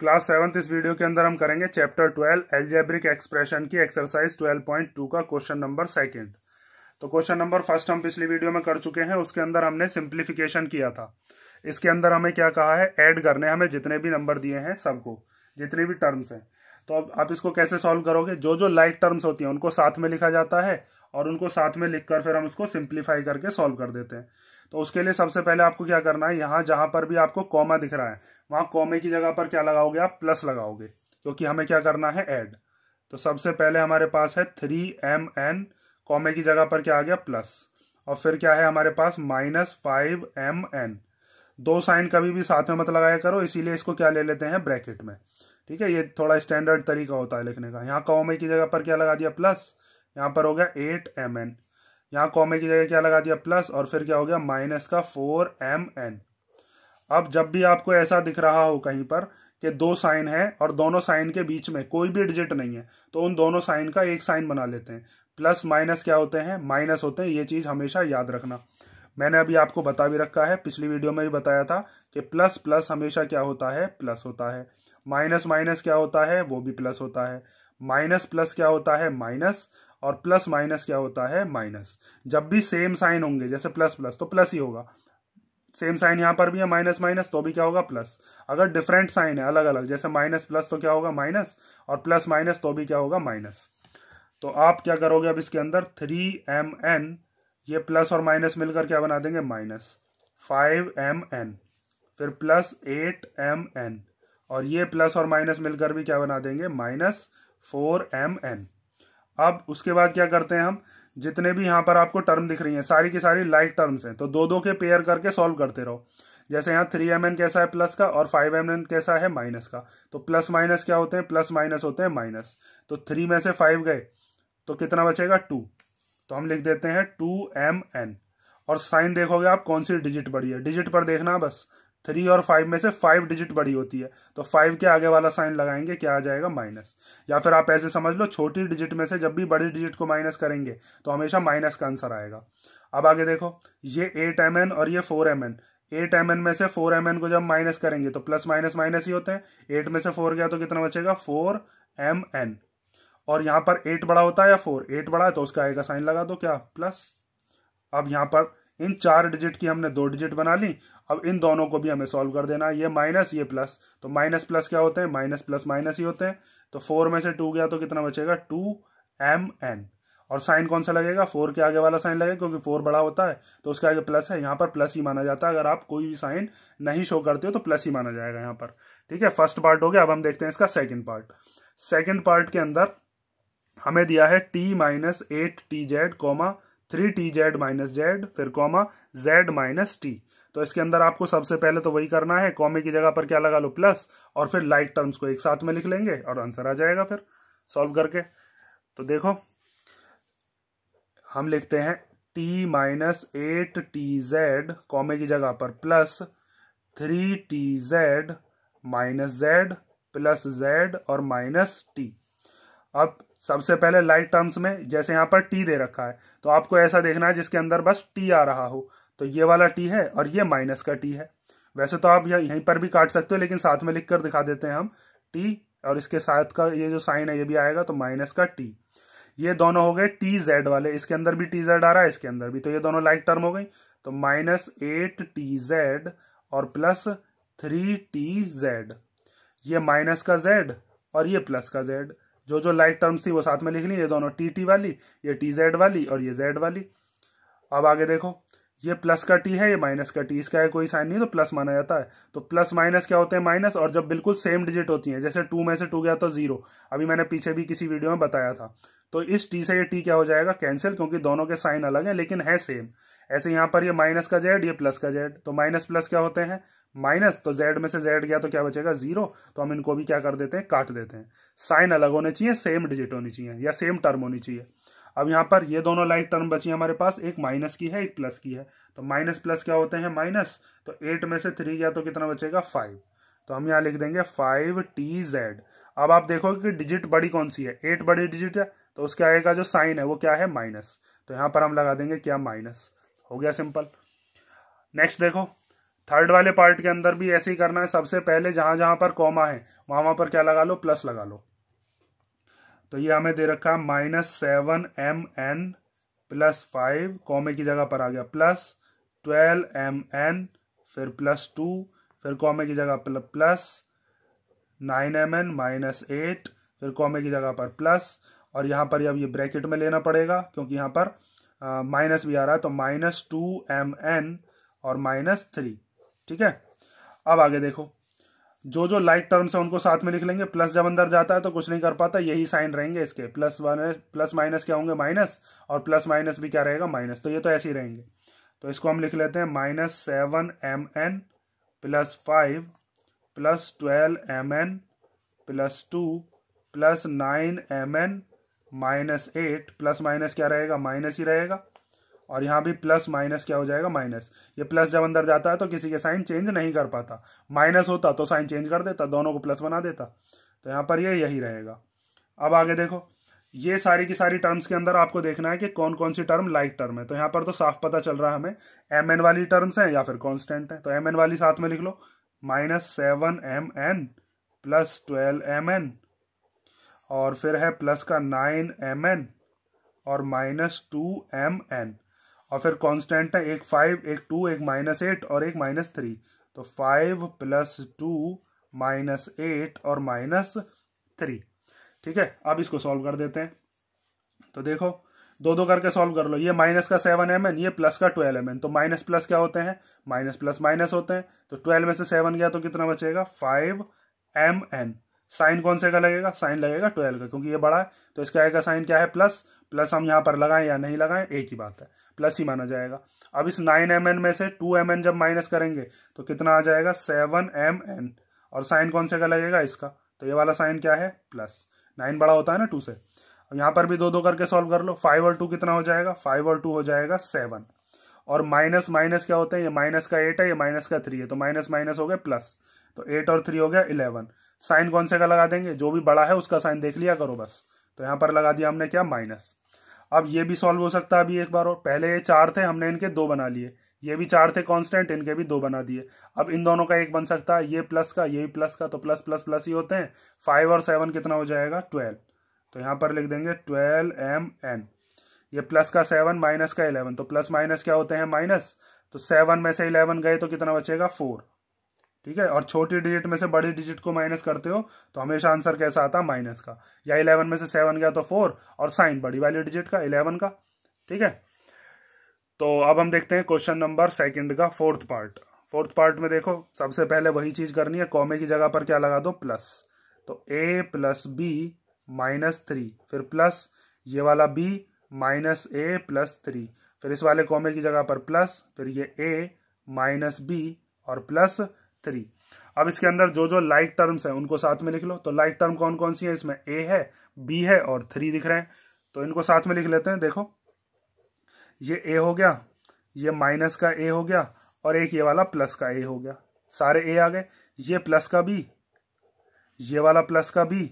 class seven इस video के अंदर हम करेंगे चैप्टर ट्वेल्व एल्जेब्रिक एक्सप्रेशन की एक्सरसाइज ट्वेल्व पॉइंट टू का क्वेश्चन नंबर सेकंड तो क्वेश्चन नंबर फर्स्ट हम पिछली वीडियो में कर चुके हैं उसके अंदर हमने सिंप्लीफिकेशन किया था इसके अंदर हमें क्या कहा है एड करने हमें जितने भी नंबर दिए हैं सबको जितने भी टर्म्स हैं तो अब आप इसको कैसे सॉल्व करोगे जो जो लाइक टर्म्स होती हैं उनको साथ में लिखा जाता है और उनको साथ में लिखकर फिर हम उसको सिंप्लीफाई करके सॉल्व कर देते हैं तो उसके लिए सबसे पहले आपको क्या करना है यहाँ जहां पर भी आपको कॉमा दिख रहा है वहां कॉमे की जगह पर क्या लगाओगे आप प्लस लगाओगे क्योंकि हमें क्या करना है एड तो सबसे पहले हमारे पास है थ्री एम एन कॉमे की जगह पर क्या आ गया प्लस और फिर क्या है हमारे पास माइनस फाइव एम एन दो साइन कभी भी साथ में मत लगाया करो इसीलिए इसको क्या ले लेते हैं ब्रैकेट में ठीक है ये थोड़ा स्टैंडर्ड तरीका होता है लिखने का यहाँ कॉमे की जगह पर क्या लगा दिया प्लस यहाँ पर हो गया एट एम एन यहाँ कॉमे की जगह क्या लगा दिया प्लस और फिर क्या हो गया माइनस का फोर एम एन अब जब भी आपको ऐसा दिख रहा हो कहीं पर कि दो साइन है और दोनों साइन के बीच में कोई भी डिजिट नहीं है तो उन दोनों साइन का एक साइन बना लेते हैं प्लस माइनस क्या होते हैं माइनस होते हैं ये चीज हमेशा याद रखना मैंने अभी आपको बता भी रखा है पिछली वीडियो में भी बताया था कि प्लस प्लस हमेशा क्या होता है प्लस होता है माइनस माइनस क्या होता है वो भी प्लस होता है माइनस प्लस क्या होता है माइनस और प्लस माइनस क्या होता है माइनस जब भी सेम साइन होंगे जैसे प्लस प्लस तो प्लस ही होगा सेम साइन यहां पर भी है माइनस माइनस तो भी क्या होगा प्लस अगर डिफरेंट साइन है अलग अलग जैसे माइनस प्लस तो क्या होगा माइनस और प्लस माइनस तो भी क्या होगा माइनस तो आप क्या करोगे अब इसके अंदर थ्री एम एन ये प्लस और माइनस मिलकर क्या बना देंगे माइनस फाइव एम एन फिर प्लस एट एम एन और ये प्लस और माइनस मिलकर भी क्या बना देंगे माइनस फोर एम एन अब उसके बाद क्या करते हैं हम जितने भी यहाँ पर आपको टर्म दिख रही हैं सारी की सारी लाइक टर्म्स हैं तो दो दो के पेयर करके सॉल्व करते रहो जैसे यहाँ थ्री एम एन कैसा है प्लस का और फाइव एम एन कैसा है माइनस का तो प्लस माइनस क्या होते हैं प्लस माइनस होते हैं माइनस तो थ्री में से फाइव गए तो कितना बचेगा टू तो हम लिख देते हैं टू एम एन और साइन देखोगे आप कौन सी डिजिट बढ़ी है डिजिट पर देखना बस थ्री और फाइव में से फाइव डिजिट बड़ी होती है तो फाइव के आगे वाला साइन लगाएंगे क्या आ जाएगा माइनस या फिर आप ऐसे समझ लो छोटी डिजिट में से जब भी बड़ी डिजिट को माइनस करेंगे तो हमेशा माइनस का आंसर आएगा अब आगे देखो ये एट एम एन और ये four M N eight M N में से फोर एम एन को जब माइनस करेंगे तो प्लस माइनस माइनस ही होते हैं एट में से फोर गया तो कितना बचेगा फोर एम एन और यहाँ पर एट बड़ा होता है या फोर एट बड़ा है तो उसका आएगा साइन लगा दो क्या प्लस अब यहाँ पर इन चार डिजिट की हमने दो डिजिट बना ली अब इन दोनों को भी हमें सॉल्व कर देना है ये माइनस ये प्लस तो माइनस प्लस क्या होते हैं माइनस प्लस माइनस ही होते हैं तो फोर में से टू गया तो कितना बचेगा टू एम एन और साइन कौन सा लगेगा फोर के आगे वाला साइन लगेगा क्योंकि फोर बड़ा होता है तो उसके आगे प्लस है यहाँ पर प्लस ही माना जाता है अगर आप कोई भी साइन नहीं शो करते हो तो प्लस ही माना जाएगा यहाँ पर ठीक है फर्स्ट पार्ट हो गया अब हम देखते हैं इसका सेकेंड पार्ट सेकेंड पार्ट के अंदर हमें दिया है T minus eight T Z comma three T Z minus Z फिर कॉमा जेड माइनस टी तो इसके अंदर आपको सबसे पहले तो वही करना है कॉमे की जगह पर क्या लगा लो प्लस और फिर लाइक टर्म्स को एक साथ में लिख लेंगे और आंसर आ जाएगा फिर सॉल्व करके तो देखो हम लिखते हैं T minus eight T Z कॉमे की जगह पर plus three T Z minus Z plus Z और माइनस टी अब सबसे पहले लाइट टर्म्स में जैसे यहाँ पर टी दे रखा है तो आपको ऐसा देखना है जिसके अंदर बस टी आ रहा हो तो ये वाला टी है और ये माइनस का टी है वैसे तो आप यहीं पर भी काट सकते हो लेकिन साथ में लिख कर दिखा देते हैं हम टी और इसके साथ का ये जो साइन है ये भी आएगा तो माइनस का टी ये दोनों हो गए टी जेड वाले इसके अंदर भी टी जेड आ रहा है इसके अंदर भी तो ये दोनों लाइक टर्म हो गई तो माइनस एट टी जेड और प्लस थ्री टी जेड ये माइनस का जेड और ये प्लस का जेड जो जो लाइक टर्म्स थी वो साथ में लिख ली ये दोनों टी टी वाली ये टी जेड वाली और ये जेड वाली अब आगे देखो ये प्लस का टी है ये माइनस का टी इसका है कोई साइन नहीं तो प्लस माना जाता है तो प्लस माइनस क्या होते हैं माइनस और जब बिल्कुल सेम डिजिट होती है जैसे टू में से टू गया तो जीरो अभी मैंने पीछे भी किसी वीडियो में बताया था तो इस टी से ये टी क्या हो जाएगा कैंसिल क्योंकि दोनों के साइन अलग हैं लेकिन है सेम ऐसे यहां पर ये माइनस का जेड ये प्लस का जेड तो माइनस प्लस क्या होते हैं माइनस तो जेड में से जेड गया तो क्या बचेगा जीरो तो हम इनको भी क्या कर देते हैं काट देते हैं साइन अलग होने चाहिए सेम डिजिट होनी चाहिए या सेम टर्म होनी चाहिए अब यहां पर ये दोनों लाइक टर्म बची हमारे पास एक माइनस की है एक प्लस की है तो माइनस प्लस क्या होते हैं माइनस तो एट में से थ्री गया तो कितना बचेगा फाइव तो हम यहाँ लिख देंगे फाइव टी जेड अब आप देखो कि डिजिट बड़ी कौन सी है एट बड़ी डिजिट है तो उसके आगे का जो साइन है वो क्या है माइनस तो यहां पर हम लगा देंगे क्या माइनस हो गया सिंपल नेक्स्ट देखो थर्ड वाले पार्ट के अंदर भी ऐसे ही करना है सबसे पहले जहां जहां पर कॉमा है वहां वहां पर क्या लगा लो प्लस लगा लो तो ये हमें दे रखा है minus seven M N plus five कॉमे की जगह पर आ गया प्लस ट्वेल्व एम एन फिर प्लस टू फिर कॉमे की जगह पर plus nine M N minus eight फिर कॉमे की जगह पर प्लस और यहां पर अब ये ब्रैकेट में लेना पड़ेगा क्योंकि यहां पर माइनस भी आ रहा है तो माइनस टू एम एन और माइनस थ्री ठीक है अब आगे देखो जो जो लाइक टर्म्स है उनको साथ में लिख लेंगे प्लस जब अंदर जाता है तो कुछ नहीं कर पाता यही साइन रहेंगे इसके प्लस वन प्लस माइनस क्या होंगे माइनस और प्लस माइनस भी क्या रहेगा माइनस तो ये तो ऐसे ही रहेंगे तो इसको हम लिख लेते हैं minus seven M N plus five plus twelve M N plus two plus nine M N minus eight plus minus क्या रहेगा माइनस ही रहेगा और यहाँ भी प्लस माइनस क्या हो जाएगा माइनस ये प्लस जब अंदर जाता है तो किसी के साइन चेंज नहीं कर पाता माइनस होता तो साइन चेंज कर देता दोनों को प्लस बना देता तो यहाँ पर ये यह यही रहेगा अब आगे देखो ये सारी की सारी टर्म्स के अंदर आपको देखना है कि कौन कौन सी टर्म लाइक टर्म है तो यहाँ पर तो साफ पता चल रहा है हमें एम एन वाली टर्म्स हैं या फिर कॉन्स्टेंट है तो एम एन वाली साथ में लिख लो minus seven M N plus twelve M N और फिर है प्लस का नाइन एम एन और माइनस टू एम एन और फिर कॉन्स्टेंट है एक फाइव एक टू एक माइनस एट और एक माइनस थ्री तो five plus two minus eight और माइनस थ्री ठीक है अब इसको सॉल्व कर देते हैं तो देखो दो दो करके सॉल्व कर लो ये माइनस का सेवन एम एन ये प्लस का ट्वेल्व एम एन तो माइनस प्लस क्या होते हैं माइनस प्लस माइनस होते हैं तो ट्वेल्व में से सेवन गया तो कितना बचेगा फाइव एम एन साइन कौन से का लगेगा साइन लगेगा ट्वेल्व का क्योंकि ये बड़ा है तो इसका आएगा साइन क्या है प्लस प्लस हम यहाँ पर लगाएं या नहीं लगाएं एक ही बात है प्लस ही माना जाएगा अब इस नाइन एम एन में से टू एम एन जब माइनस करेंगे तो कितना आ जाएगा सेवन एम एन और साइन कौन से का लगेगा इसका तो ये वाला साइन क्या है प्लस नाइन बड़ा होता है ना टू से यहाँ पर भी दो दो करके सॉल्व कर लो फाइव और टू कितना हो जाएगा फाइव और टू हो जाएगा सेवन और माइनस माइनस क्या होते हैं ये माइनस का एट है ये माइनस का थ्री है तो माइनस माइनस हो गए प्लस तो एट और थ्री हो गया इलेवन साइन कौन से का लगा देंगे जो भी बड़ा है उसका साइन देख लिया करो बस तो यहां पर लगा दिया हमने क्या माइनस अब ये भी सॉल्व हो सकता है अभी एक बार और पहले ये चार थे हमने इनके दो बना लिए ये भी चार थे कांस्टेंट इनके भी दो बना दिए अब इन दोनों का एक बन सकता है ये प्लस का ये भी प्लस का तो प्लस प्लस प्लस ही होते हैं फाइव और सेवन कितना हो जाएगा ट्वेल्व तो यहाँ पर लिख देंगे ट्वेल्व एम एन ये प्लस का सेवन माइनस का इलेवन तो प्लस माइनस क्या होते हैं माइनस तो सेवन में से इलेवन गए तो कितना बचेगा फोर ठीक है और छोटी डिजिट में से बड़ी डिजिट को माइनस करते हो तो हमेशा आंसर कैसा आता है माइनस का या इलेवन में से सेवन गया तो फोर और साइन बड़ी वाली डिजिट का इलेवन का ठीक है तो अब हम देखते हैं क्वेश्चन नंबर सेकंड का फोर्थ पार्ट फोर्थ पार्ट में देखो सबसे पहले वही चीज करनी है कॉमे की जगह पर क्या लगा दो प्लस तो A plus B minus three फिर प्लस ये वाला B minus A plus three फिर इस वाले कॉमे की जगह पर प्लस फिर ये ए माइनस बी और प्लस थ्री अब इसके अंदर जो जो लाइक टर्म्स हैं उनको साथ में लिख लो तो लाइक टर्म कौन कौन सी है इसमें ए है बी है और थ्री दिख रहे हैं तो इनको साथ में लिख लेते हैं देखो ये ए हो गया ये माइनस का ए हो गया और एक ये वाला प्लस का ए हो गया सारे ए आ गए ये प्लस का बी ये वाला प्लस का बी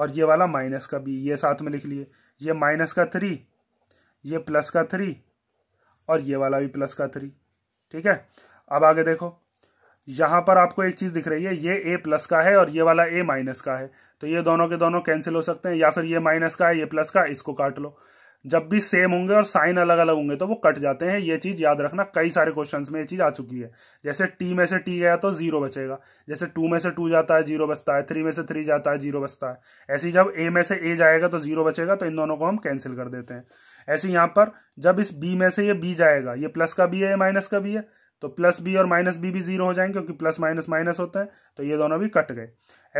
और ये वाला माइनस का बी ये साथ में लिख लिए ये माइनस का थ्री ये प्लस का थ्री और ये वाला भी प्लस का थ्री ठीक है अब आगे देखो यहां पर आपको एक चीज दिख रही है ये ए प्लस का है और ये वाला ए माइनस का है तो ये दोनों के दोनों कैंसिल हो सकते हैं या फिर ये माइनस का है ये प्लस का इसको काट लो जब भी सेम होंगे और साइन अलग अलग होंगे तो वो कट जाते हैं ये चीज याद रखना कई सारे क्वेश्चंस में ये चीज आ चुकी है जैसे टी में से टी गया तो जीरो बचेगा जैसे टू में से टू जाता है जीरो बचता है थ्री में से थ्री जाता है जीरो बचता है ऐसे ही जब ए में से ए जाएगा तो जीरो बचेगा तो इन दोनों को हम कैंसिल कर देते हैं ऐसे यहां पर जब इस बी में से ये बी जाएगा ये प्लस का बी है माइनस का भी है तो प्लस बी और माइनस बी भी जीरो हो जाएंगे क्योंकि प्लस माइनस माइनस होता है तो ये दोनों भी कट गए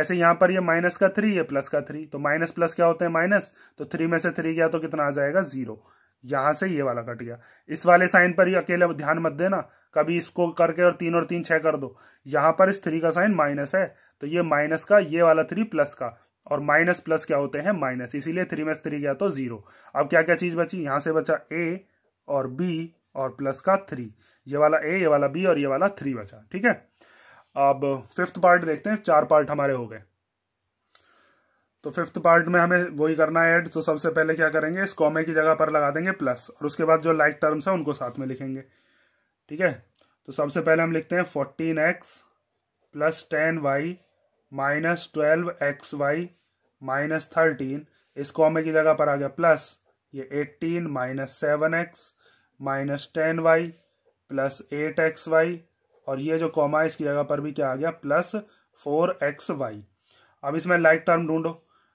ऐसे यहां पर ये माइनस का थ्री ये प्लस का थ्री तो माइनस प्लस क्या होता है माइनस तो थ्री में से थ्री गया तो कितना आ जाएगा जीरो यहां से ये वाला कट गया इस वाले साइन पर ही अकेले ध्यान मत देना कभी इसको करके और तीन और तीन छह कर दो यहां पर इस थ्री का साइन माइनस है तो ये माइनस का ये वाला थ्री प्लस का और माइनस प्लस क्या होते हैं माइनस इसीलिए थ्री में से थ्री गया तो जीरो अब क्या क्या चीज बची यहां से बचा ए और बी और प्लस का थ्री ये वाला ए ये वाला बी और ये वाला थ्री बचा ठीक है अब फिफ्थ पार्ट देखते हैं चार पार्ट हमारे हो गए तो फिफ्थ पार्ट में हमें वही करना है ऐड तो सबसे पहले क्या करेंगे इस कॉमे की जगह पर लगा देंगे प्लस और उसके बाद जो लाइक टर्म्स है उनको साथ में लिखेंगे ठीक है तो सबसे पहले हम लिखते हैं fourteen X plus ten Y minus twelve X Y minus thirteen इस कॉमे की जगह पर आ गया प्लस ये eighteen minus seven X minus ten Y plus eight X Y और ये जो कॉमा इसकी जगह पर भी क्या आ गया प्लस फोर एक्स वाई अब इसमें लाइक टर्म ढूंढो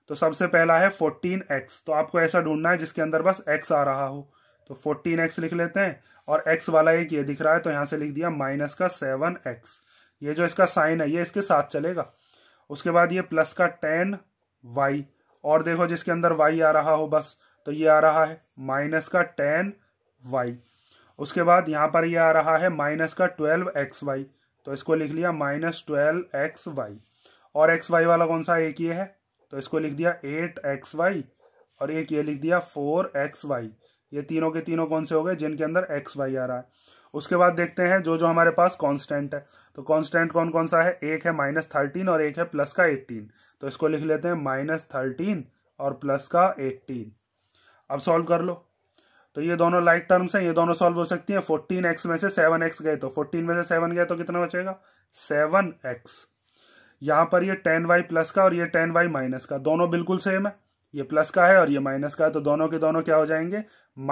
तो सबसे पहला है फोर्टीन एक्स तो आपको ऐसा ढूंढना है जिसके अंदर बस एक्स आ रहा हो तो फोर्टीन एक्स लिख लेते हैं और एक्स वाला एक ये दिख रहा है तो यहां से लिख दिया माइनस का सेवन एक्स ये जो इसका साइन है ये इसके साथ चलेगा उसके बाद ये प्लस का टेन वाई और देखो जिसके अंदर वाई आ रहा हो बस तो ये आ रहा है माइनस का टेन वाई उसके बाद यहां पर ये आ रहा है माइनस का ट्वेल्व एक्स वाई तो इसको लिख लिया माइनस ट्वेल्व एक्स वाई और एक्स वाई वाला कौन सा एक ये है तो इसको लिख दिया एट एक्स वाई और एक ये लिख दिया फोर एक्स वाई ये तीनों के तीनों कौन से हो गए जिनके अंदर एक्स वाई आ रहा है उसके बाद देखते हैं जो जो हमारे पास कांस्टेंट है तो कांस्टेंट कौन कौन सा है एक है माइनस थर्टीन और एक है प्लस का एट्टीन तो इसको लिख लेते हैं माइनस थर्टीन और प्लस का एट्टीन अब सॉल्व कर लो तो ये दोनों लाइक टर्म्स हैं ये दोनों सॉल्व हो सकती हैं फोर्टीन एक्स में से सेवन एक्स गए तो फोर्टीन में से सेवन गए तो कितना बचेगा सेवन एक्स यहां पर ये टेन वाई प्लस का और ये टेन वाई माइनस का दोनों बिल्कुल सेम है ये प्लस का है और ये माइनस का है तो दोनों के दोनों क्या हो जाएंगे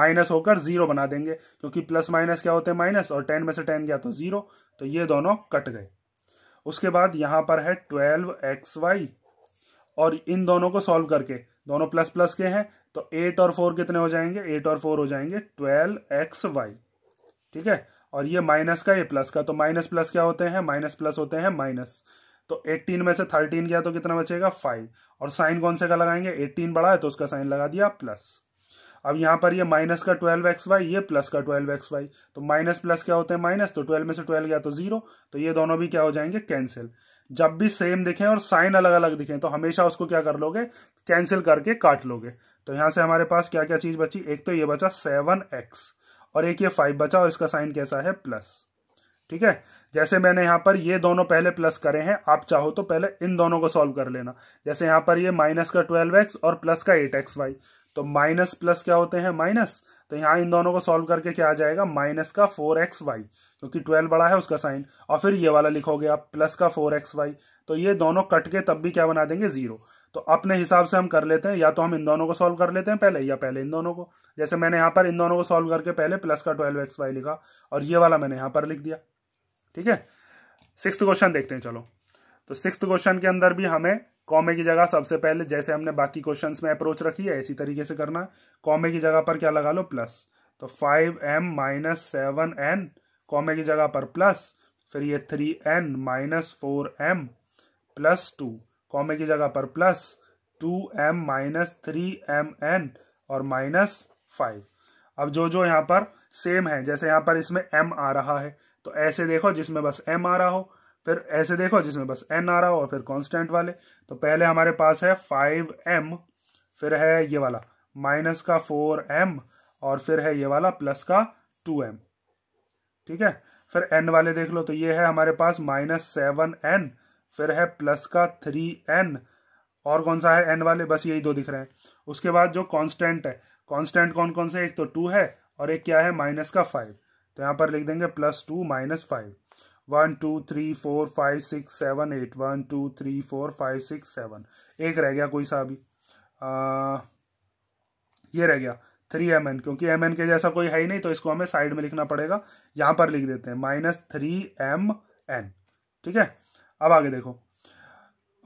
माइनस होकर जीरो बना देंगे क्योंकि प्लस माइनस क्या होते हैं माइनस और टेन में से टेन गया तो जीरो तो ये दोनों कट गए उसके बाद यहां पर है ट्वेल्व एक्स वाई और इन दोनों को सॉल्व करके दोनों प्लस प्लस के हैं तो एट और फोर कितने हो जाएंगे एट और फोर हो जाएंगे ट्वेल्व एक्स वाई ठीक है और ये माइनस का ये प्लस का तो माइनस प्लस क्या होते हैं माइनस प्लस होते हैं माइनस तो 18 में से 13 गया तो कितना बचेगा 5 और साइन कौन से का लगाएंगे 18 बड़ा है तो उसका साइन लगा दिया प्लस अब यहाँ पर ये माइनस का ट्वेल्व एक्स वाई ये प्लस का ट्वेल्व एक्स वाई तो माइनस प्लस क्या होते हैं माइनस तो 12 में से 12 गया तो जीरो तो ये दोनों भी क्या हो जाएंगे कैंसिल जब भी सेम दिखें और साइन अलग अलग दिखें तो हमेशा उसको क्या कर लोगे कैंसिल करके काट लोगे तो यहां से हमारे पास क्या क्या चीज बची एक तो ये बचा सेवन एक्स और एक ये फाइव बचा और इसका साइन कैसा है प्लस ठीक है जैसे मैंने यहाँ पर ये दोनों पहले प्लस करे हैं आप चाहो तो पहले इन दोनों को सॉल्व कर लेना जैसे यहाँ पर ये माइनस का ट्वेल्व एक्स और प्लस का एट एक्स वाई तो माइनस प्लस क्या होते हैं माइनस तो यहां इन दोनों को सॉल्व करके क्या आ जाएगा माइनस का फोर एक्स वाई क्योंकि ट्वेल्व बड़ा है उसका साइन और फिर ये वाला लिखोगे आप प्लस का फोर एक्स वाई तो ये दोनों कट के तब भी क्या बना देंगे जीरो तो अपने हिसाब से हम कर लेते हैं या तो हम इन दोनों को सॉल्व कर लेते हैं पहले या पहले इन दोनों को जैसे मैंने यहां पर इन दोनों को सॉल्व करके पहले प्लस का ट्वेल्व एक्स वाई लिखा और ये वाला मैंने यहां पर लिख दिया ठीक है सिक्स क्वेश्चन देखते हैं चलो तो सिक्स क्वेश्चन के अंदर भी हमें कॉमे की जगह सबसे पहले जैसे हमने बाकी क्वेश्चन में अप्रोच रखी है इसी तरीके से करना कॉमे की जगह पर क्या लगा लो प्लस तो five M minus seven N कॉमे की जगह पर प्लस फिर ये three N minus four M plus two कॉमे की जगह पर plus two M minus three M N और माइनस फाइव अब जो जो यहाँ पर सेम है जैसे यहाँ पर इसमें एम आ रहा है तो ऐसे देखो जिसमें बस एम आ रहा हो फिर ऐसे देखो जिसमें बस एन आ रहा हो और फिर कांस्टेंट वाले तो पहले हमारे पास है फाइव एम फिर है ये वाला माइनस का फोर एम और फिर है ये वाला प्लस का टू एम ठीक है फिर एन वाले देख लो तो ये है हमारे पास माइनस सेवन एन फिर है प्लस का थ्री एन और कौन सा है एन वाले बस यही दो दिख रहे हैं उसके बाद जो कांस्टेंट है कांस्टेंट कौन कौन से एक तो टू है और एक क्या है माइनस का फाइव तो यहां पर लिख देंगे plus two minus five one two three four five six seven eight one two three four five six seven एक रह गया कोई सा भी आ, ये रह गया थ्री एम एन क्योंकि एम एन के जैसा कोई है ही नहीं तो इसको हमें साइड में लिखना पड़ेगा यहां पर लिख देते हैं माइनस थ्री एम एन ठीक है अब आगे देखो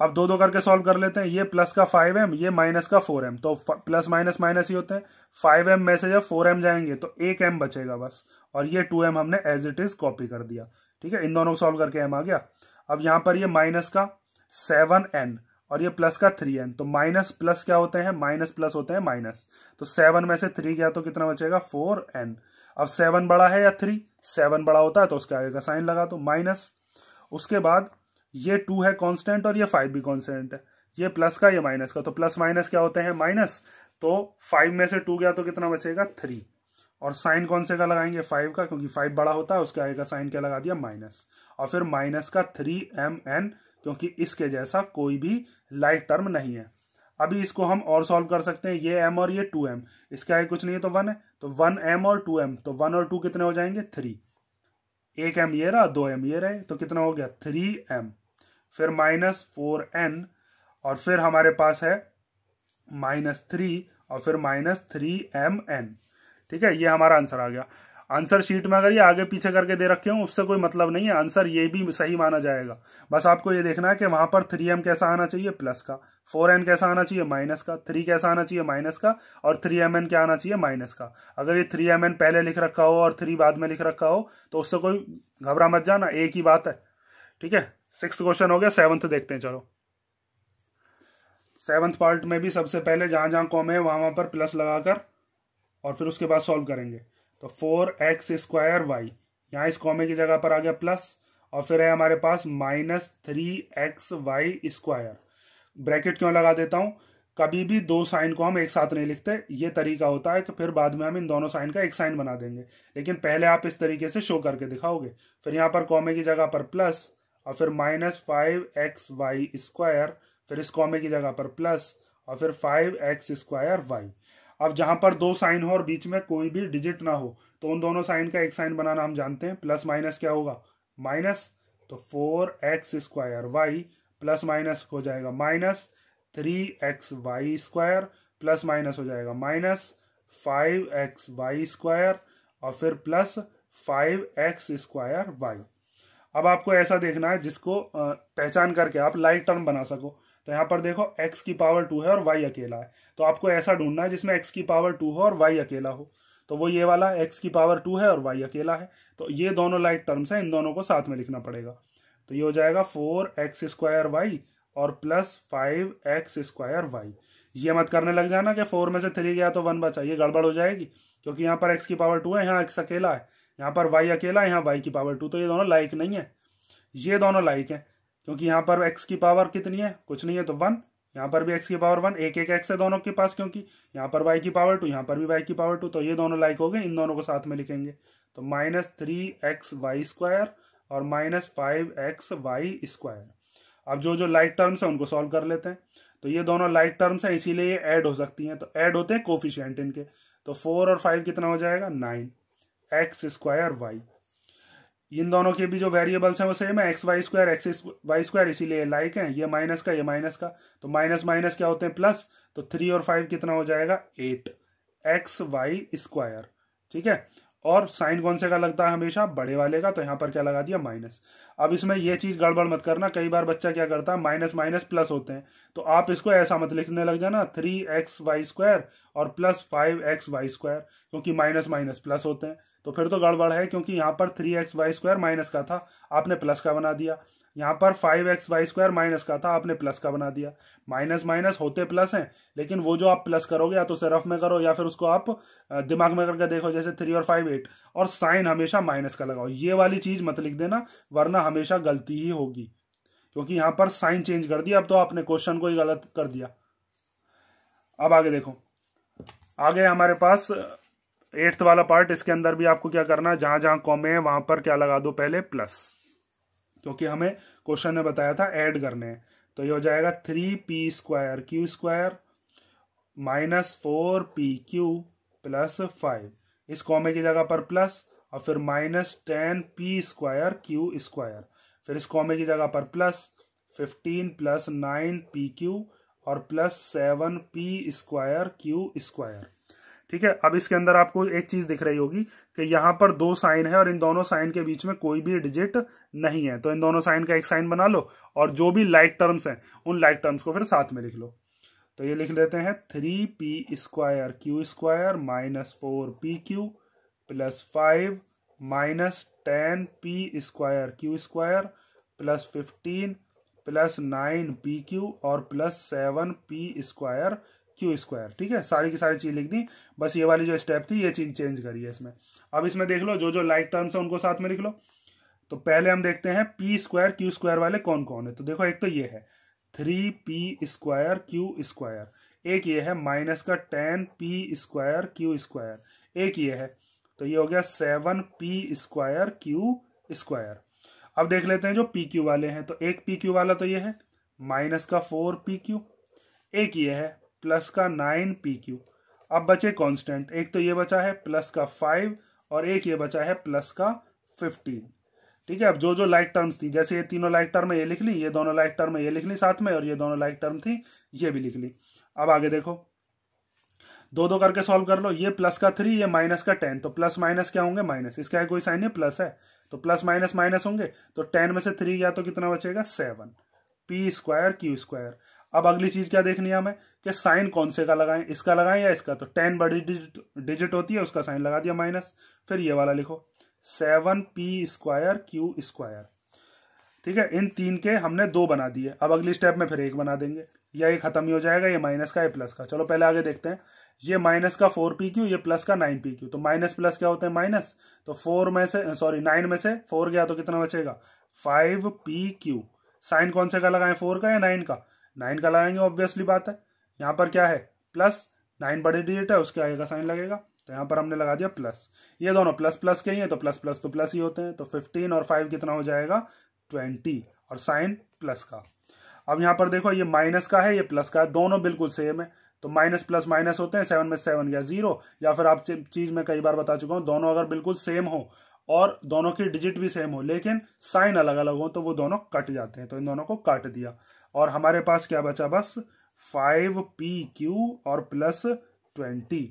अब दो दो करके सॉल्व कर लेते हैं ये प्लस का फाइव एम ये माइनस का फोर एम तो प्लस माइनस माइनस ही होते हैं फाइव एम में से जब फोर एम जाएंगे तो एक एम बचेगा बस और ये टू एम हमने एज इट इज कॉपी कर दिया ठीक है इन दोनों को सॉल्व करके एम आ गया अब यहां पर ये माइनस का सेवन एन और ये प्लस का थ्री एन तो माइनस प्लस क्या होते हैं माइनस प्लस होते हैं माइनस तो सेवन में से थ्री गया तो कितना बचेगा फोर एन अब सेवन बड़ा है या थ्री सेवन बड़ा होता है तो उसके आगे का साइन लगा तो माइनस उसके बाद ये टू है कांस्टेंट और ये फाइव भी कांस्टेंट है ये प्लस का ये माइनस का तो प्लस माइनस क्या होते हैं माइनस तो फाइव में से टू गया तो कितना बचेगा थ्री और साइन कौन से का लगाएंगे फाइव का क्योंकि फाइव बड़ा होता है उसके आगे का साइन क्या लगा दिया माइनस और फिर माइनस का थ्री एम एन क्योंकि इसके जैसा कोई भी लाइक टर्म नहीं है अभी इसको हम और सॉल्व कर सकते हैं ये एम और ये टू एम इसके आगे कुछ नहीं है तो वन है तो वन एम और टू एम तो वन और टू कितने हो जाएंगे थ्री एक एम ये रहा दो एम ये रहे तो कितना हो गया थ्री एम फिर माइनस फोर एन और फिर हमारे पास है माइनस थ्री और फिर माइनस थ्री एम एन ठीक है ये हमारा आंसर आ गया आंसर शीट में अगर ये आगे पीछे करके दे रखे हो उससे कोई मतलब नहीं है आंसर ये भी सही माना जाएगा बस आपको ये देखना है कि वहां पर थ्री एम कैसा आना चाहिए प्लस का फोर एन कैसा आना चाहिए माइनस का थ्री कैसा आना चाहिए माइनस का और थ्री एम एन क्या आना चाहिए माइनस का अगर ये थ्री एम एन पहले लिख रखा हो और थ्री बाद में लिख रखा हो तो उससे कोई घबरा मत जाना एक ही बात है ठीक है सिक्स क्वेश्चन हो गया सेवन्थ देखते हैं चलो सेवन्थ पार्ट में भी सबसे पहले जहां जहां कॉम है वहां वहां पर प्लस लगाकर और फिर उसके बाद सॉल्व करेंगे तो फोर एक्स स्क्वायर वाई यहाँ इस कॉमे की जगह पर आ गया प्लस और फिर है हमारे पास minus three x Y square bracket क्यों लगा देता हूं कभी भी दो साइन को हम एक साथ नहीं लिखते ये तरीका होता है कि फिर बाद में हम इन दोनों साइन का एक साइन बना देंगे लेकिन पहले आप इस तरीके से शो करके दिखाओगे फिर यहां पर कॉमे की जगह पर प्लस और फिर minus five x Y square फिर इस कॉमे की जगह पर प्लस और फिर फाइव एक्स स्क्वायर वाई अब जहां पर दो साइन हो और बीच में कोई भी डिजिट ना हो तो उन दोनों साइन का एक साइन बनाना हम जानते हैं प्लस माइनस क्या होगा माइनस तो four x square Y plus minus हो जाएगा minus three x Y square plus minus हो जाएगा minus five x Y square और फिर plus five x square Y अब आपको ऐसा देखना है जिसको पहचान करके आप लाइक टर्म बना सको तो यहां पर देखो x की पावर टू है और y अकेला है तो आपको ऐसा ढूंढना है जिसमें x की पावर टू हो और y अकेला हो तो वो ये वाला x की पावर टू है और y अकेला है तो ये दोनों लाइक टर्म्स हैं इन दोनों को साथ में लिखना पड़ेगा तो ये हो जाएगा फोर एक्स स्क्वायर वाई और plus five x square y ये मत करने लग जाना कि फोर में से थ्री गया तो वन बचा ये गड़बड़ हो जाएगी क्योंकि यहाँ पर एक्स की पावर टू है यहाँ एक्स अकेला है यहाँ पर वाई अकेला है यहाँ वाई की पावर टू तो ये दोनों लाइक नहीं है ये दोनों लाइक हैं क्योंकि यहां पर एक्स की पावर कितनी है कुछ नहीं है तो वन यहाँ पर भी एक्स की पावर वन एक एक एक्स है दोनों के पास क्योंकि यहां पर वाई की पावर टू यहाँ पर भी वाई की पावर टू तो ये दोनों लाइक हो गए इन दोनों को साथ में लिखेंगे तो minus three x Y square और minus five x Y square अब जो जो लाइक टर्म्स है उनको सॉल्व कर लेते हैं तो ये दोनों लाइक टर्म्स है इसीलिए ये एड हो सकती है तो एड होते हैं कोफिशियंट इनके तो फोर और फाइव कितना हो जाएगा नाइन एक्स स्क्वायर वाई इन दोनों के भी जो वेरिएबल्स हैं वो सेम है x Y square x Y square इसीलिए लाइक है ये माइनस का ये माइनस का तो माइनस माइनस क्या होते हैं प्लस तो थ्री और फाइव कितना हो जाएगा एट एक्स वाई स्क्वायर ठीक है और साइन कौन से का लगता है हमेशा बड़े वाले का तो यहां पर क्या लगा दिया माइनस अब इसमें यह चीज गड़बड़ मत करना कई बार बच्चा क्या करता है माइनस माइनस प्लस होते हैं तो आप इसको ऐसा मत लिखने लग जाना थ्री एक्स वाई स्क्वायर और plus five x Y square क्योंकि माइनस माइनस प्लस होते हैं तो फिर तो गड़बड़ है क्योंकि यहाँ पर three x Y square minus का था आपने प्लस का बना दिया यहाँ पर five x Y square minus का था आपने प्लस का बना दिया माइनस माइनस होते प्लस हैं लेकिन वो जो आप प्लस करोगे या तो उसे रफ में करो या फिर उसको आप दिमाग में करके देखो जैसे थ्री और फाइव एट और साइन हमेशा माइनस का लगाओ ये वाली चीज मत लिख देना वरना हमेशा गलती ही होगी क्योंकि यहाँ पर साइन चेंज कर दिया अब तो आपने क्वेश्चन को ही गलत कर दिया अब आगे देखो आगे हमारे पास एट्थ वाला पार्ट इसके अंदर भी आपको क्या करना है जहां जहां कॉमे है वहां पर क्या लगा दो पहले प्लस क्योंकि हमें क्वेश्चन ने बताया था ऐड करने तो ये हो जाएगा three p square q square minus four p q plus five इस कॉमे की जगह पर प्लस और फिर minus ten p square q square फिर इस कॉमे की जगह पर plus fifteen plus nine p q और plus seven p square q square ठीक है अब इसके अंदर आपको एक चीज दिख रही होगी कि यहां पर दो साइन है और इन दोनों साइन के बीच में कोई भी डिजिट नहीं है तो इन दोनों साइन का एक साइन बना लो और जो भी लाइक टर्म्स हैं उन लाइक टर्म्स को फिर साथ में लिख लो तो ये लिख लेते हैं three p square q square minus four p q plus five minus ten p square q square plus fifteen plus nine p q और plus seven p square q square ठीक है सारी की सारी चीज लिख दी बस ये वाली जो स्टेप थी ये चीज चेंज करी है इसमें अब इसमें देख लो जो जो लाइक टर्म्स है उनको साथ में लिख लो तो पहले हम देखते हैं पी स्क्वायर क्यू स्क्वायर वाले कौन कौन है तो देखो एक तो ये है three p square q square एक ये है माइनस का ten p square q square एक ये है तो ये हो गया seven p square q square अब देख लेते हैं जो पी क्यू वाले हैं तो एक पी क्यू वाला तो ये है माइनस का फोर पी क्यू एक ये है प्लस का नाइन पी क्यू अब बचे कांस्टेंट एक तो ये बचा है प्लस का फाइव और एक ये बचा है प्लस का फिफ्टीन ठीक है अब जो जो लाइक टर्म्स थी जैसे ये तीनों लाइक टर्म ये लिख ली ये दोनों लाइक टर्म ये लिख ली साथ में और ये दोनों लाइक टर्म थी ये भी लिख ली अब आगे देखो दो दो करके सॉल्व कर लो ये प्लस का थ्री ये माइनस का टेन तो प्लस माइनस क्या होंगे माइनस इसका कोई साइन है प्लस है तो प्लस माइनस माइनस होंगे तो टेन में से थ्री या तो कितना बचेगा seven p square q square अब अगली चीज क्या देखनी है हमें कि साइन कौन से का लगाएं इसका लगाएं या इसका तो टेन बड़ी डिजिट डिजिट होती है उसका साइन लगा दिया माइनस फिर ये वाला लिखो seven p square q square ठीक है इन तीन के हमने दो बना दिए अब अगली स्टेप में फिर एक बना देंगे या ये खत्म ही हो जाएगा ये माइनस का ये प्लस का चलो पहले आगे देखते हैं ये माइनस का फोर पी क्यू ये प्लस का नाइन पी क्यू तो माइनस प्लस क्या होते हैं माइनस तो फोर में से सॉरी नाइन में से फोर गया तो कितना बचेगा फाइव पी क्यू साइन कौन से का लगाएं फोर का या नाइन का नाइन का लगाएंगे ऑब्वियसली बात है यहाँ पर क्या है प्लस नाइन बड़े डिजिट है उसके आगे का साइन लगेगा तो यहाँ पर हमने लगा दिया प्लस ये दोनों प्लस प्लस के ही हैं तो प्लस प्लस तो प्लस ही होते हैं तो फिफ्टीन और फाइव कितना हो जाएगा ट्वेंटी और साइन प्लस का अब यहाँ पर देखो ये माइनस का है ये प्लस का है दोनों बिल्कुल सेम है तो माइनस प्लस माइनस होते हैं सेवन में सेवन या जीरो या फिर आप चीज में कई बार बता चुका हूं दोनों अगर बिल्कुल सेम हो और दोनों की डिजिट भी सेम हो लेकिन साइन अलग अलग हो तो वो दोनों कट जाते हैं तो इन दोनों को काट दिया और हमारे पास क्या बचा बस फाइव पी क्यू और प्लस ट्वेंटी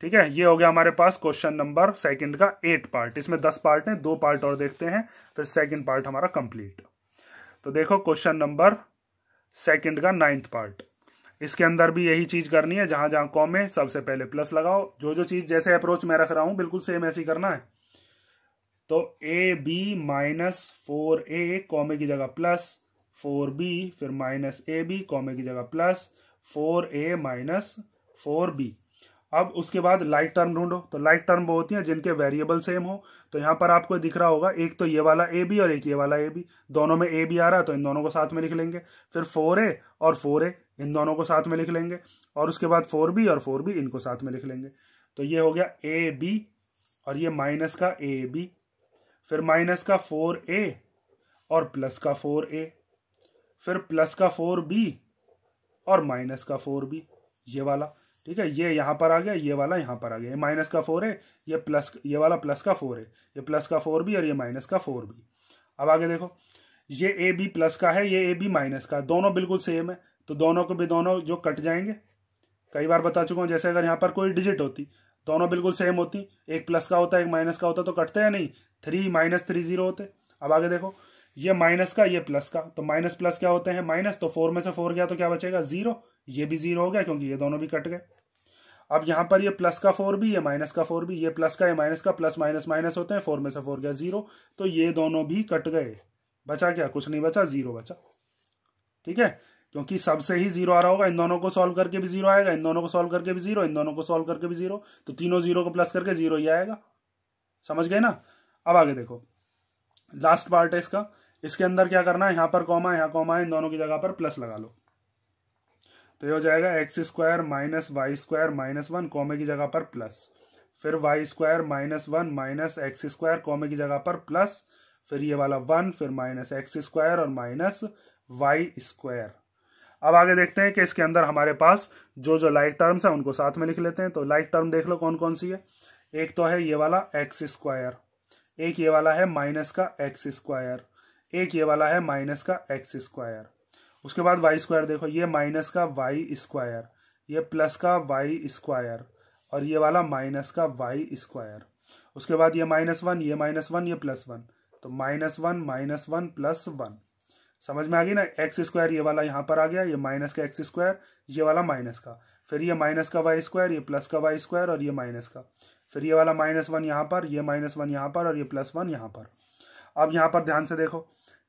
ठीक है ये हो गया हमारे पास क्वेश्चन नंबर सेकंड का एट पार्ट इसमें दस पार्ट हैं दो पार्ट और देखते हैं फिर सेकंड पार्ट हमारा कंप्लीट तो देखो क्वेश्चन नंबर सेकंड का नाइन्थ पार्ट इसके अंदर भी यही चीज करनी है जहां जहां कॉम है सबसे पहले प्लस लगाओ जो जो चीज जैसे अप्रोच मैं रख रहा हूं बिल्कुल सेम ऐसी करना है तो a b minus four a कॉमे की जगह प्लस फोर बी फिर माइनस ए बी कॉमे की जगह plus four a minus four b अब उसके बाद लाइक टर्म ढूंढो तो लाइक टर्म वो होती है जिनके वेरिएबल सेम हो तो यहाँ पर आपको दिख रहा होगा एक तो ये वाला ए बी और एक ये वाला ए बी दोनों में ए बी आ रहा है तो इन दोनों को साथ में लिख लेंगे फिर फोर ए और फोर ए इन दोनों को साथ में लिख लेंगे और उसके बाद फोर बी और फोर बी इनको साथ में लिख लेंगे तो ये हो गया ए बी और ये माइनस का ए बी फिर माइनस का फोर ए और प्लस का फोर ए फिर प्लस का फोर बी और माइनस का फोर बी ये वाला ठीक है ये यहाँ पर आ गया ये वाला यहाँ पर आ गया ये माइनस का फोर है ये प्लस ये वाला प्लस का फोर है ये प्लस का फोर बी और ये माइनस का फोर बी अब आगे देखो ये ए बी प्लस का है ये ए बी माइनस का दोनों बिल्कुल सेम है तो दोनों को भी दोनों जो कट जाएंगे कई बार बता चुका हूँ जैसे अगर यहाँ पर कोई डिजिट होती दोनों बिल्कुल सेम होती एक प्लस का होता है एक माइनस का होता तो कटते हैं नहीं थ्री माइनस थ्री जीरो होते अब आगे देखो ये माइनस का ये प्लस का तो माइनस प्लस क्या होते हैं माइनस तो फोर में से फोर गया तो क्या बचेगा जीरो ये भी जीरो हो गया क्योंकि ये दोनों भी कट गए अब यहां पर ये प्लस का फोर भी ये माइनस का फोर भी ये प्लस का ये माइनस का प्लस माइनस माइनस होते हैं फोर में से फोर गया जीरो तो ये दोनों भी कट गए बचा क्या कुछ नहीं बचा जीरो बचा ठीक है क्योंकि सबसे ही जीरो आ रहा होगा इन दोनों को सॉल्व करके भी जीरो आएगा इन दोनों को सॉल्व करके भी जीरो इन दोनों को सॉल्व करके भी जीरो तो तीनों जीरो को प्लस करके जीरो ही आएगा समझ गए ना अब आगे देखो लास्ट पार्ट है इसका इसके अंदर क्या करना है यहां पर कॉमा यहां कॉमा है इन दोनों की जगह पर प्लस लगा लो तो ये हो जाएगा x square minus y square minus one कॉमे की जगह पर प्लस फिर y square minus one minus x square कॉमे की जगह पर प्लस फिर ये वाला वन फिर माइनस एक्स स्क्वायर और माइनस वाई स्क्वायर अब आगे देखते हैं कि इसके अंदर हमारे पास जो जो लाइक टर्म्स है उनको साथ में लिख लेते हैं तो लाइक टर्म देख लो कौन कौन सी है एक तो है ये वाला एक्स स्क्वायर एक ये वाला है माइनस का एक्स स्क्वायर एक ये वाला है माइनस का एक्स स्क्वायर उसके बाद वाई स्क्वायर देखो ये माइनस का वाई स्क्वायर ये प्लस का वाई स्क्वायर और ये वाला माइनस का वाई स्क्वायर उसके बाद ये माइनस वन ये माइनस वन ये प्लस वन तो minus one minus one plus one समझ में आ गई ना एक्स स्क्वायर ये वाला यहां पर आ गया ये माइनस का एक्स स्क्वायर ये वाला माइनस का फिर ये माइनस का वाई स्क्वायर ये प्लस का वाई स्क्वायर और ये माइनस का फिर ये वाला माइनस वन यहां पर ये माइनस वन यहां पर और ये प्लस वन यहां पर अब यहां पर ध्यान से देखो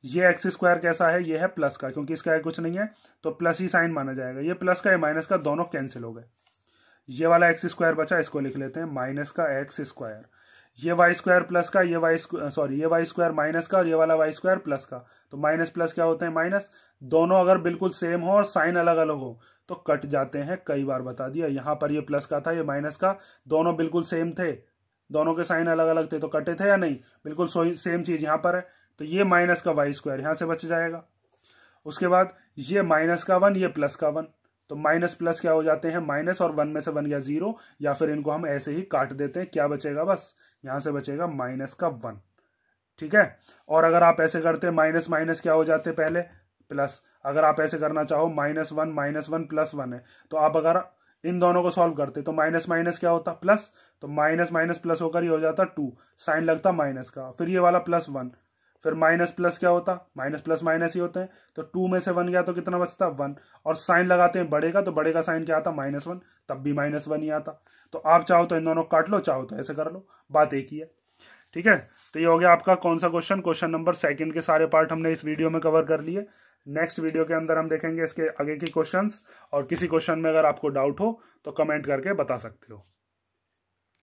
ये एक्स स्क्वायर कैसा है ये है प्लस का क्योंकि इसका कुछ नहीं है तो प्लस ही साइन माना जाएगा ये प्लस का या माइनस का दोनों कैंसिल हो गए ये वाला एक्स स्क्वायर बचा इसको लिख लेते हैं माइनस का एक्स स्क्वायर ये वाई स्क्वायर प्लस का ये वाई सॉरी ये वाई स्क्वायर माइनस का और ये वाला वाई स्क्वायर प्लस का तो माइनस प्लस क्या होते हैं माइनस दोनों अगर बिल्कुल सेम हो और साइन अलग अलग हो तो कट जाते हैं कई बार बता दिया यहां पर ये प्लस का था ये माइनस का दोनों बिल्कुल सेम थे दोनों के साइन अलग अलग थे तो कटे थे या नहीं बिल्कुल सेम चीज यहां पर है तो ये माइनस का वाई स्क्वायर यहां से बच जाएगा उसके बाद ये माइनस का वन ये प्लस का वन तो माइनस प्लस क्या हो जाते हैं माइनस और वन में से बन गया जीरो या फिर इनको हम ऐसे ही काट देते हैं क्या बचेगा बस यहां से बचेगा माइनस का वन ठीक है और अगर आप ऐसे करते हैं माइनस माइनस क्या हो जाते पहले प्लस अगर आप ऐसे करना चाहो minus one minus one plus one है तो आप अगर इन दोनों को सॉल्व करते तो माइनस माइनस क्या होता प्लस तो माइनस माइनस प्लस होकर ये हो जाता टू साइन लगता माइनस का फिर ये वाला प्लस वन फिर माइनस प्लस क्या होता माइनस प्लस माइनस ही होते हैं तो टू में से वन गया तो कितना बचता वन और साइन लगाते हैं बढ़ेगा तो बढ़ेगा साइन क्या आता माइनस वन तब भी माइनस वन ही आता तो आप चाहो तो इन दोनों काट लो चाहो तो ऐसे कर लो बात एक ही है ठीक है तो ये हो गया आपका कौन सा क्वेश्चन क्वेश्चन नंबर सेकेंड के सारे पार्ट हमने इस वीडियो में कवर कर लिए नेक्स्ट वीडियो के अंदर हम देखेंगे इसके आगे के क्वेश्चन और किसी क्वेश्चन में अगर आपको डाउट हो तो कमेंट करके बता सकते हो